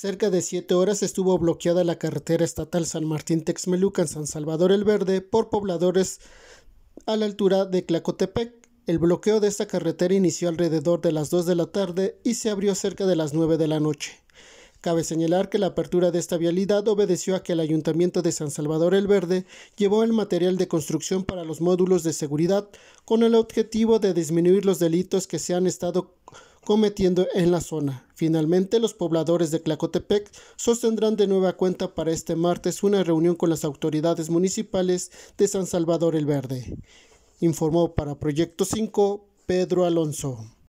Cerca de siete horas estuvo bloqueada la carretera estatal San Martín-Texmelucan San Salvador el Verde por pobladores a la altura de Clacotepec. El bloqueo de esta carretera inició alrededor de las 2 de la tarde y se abrió cerca de las 9 de la noche. Cabe señalar que la apertura de esta vialidad obedeció a que el Ayuntamiento de San Salvador el Verde llevó el material de construcción para los módulos de seguridad con el objetivo de disminuir los delitos que se han estado cometiendo en la zona. Finalmente, los pobladores de Clacotepec sostendrán de nueva cuenta para este martes una reunión con las autoridades municipales de San Salvador el Verde. Informó para Proyecto 5 Pedro Alonso.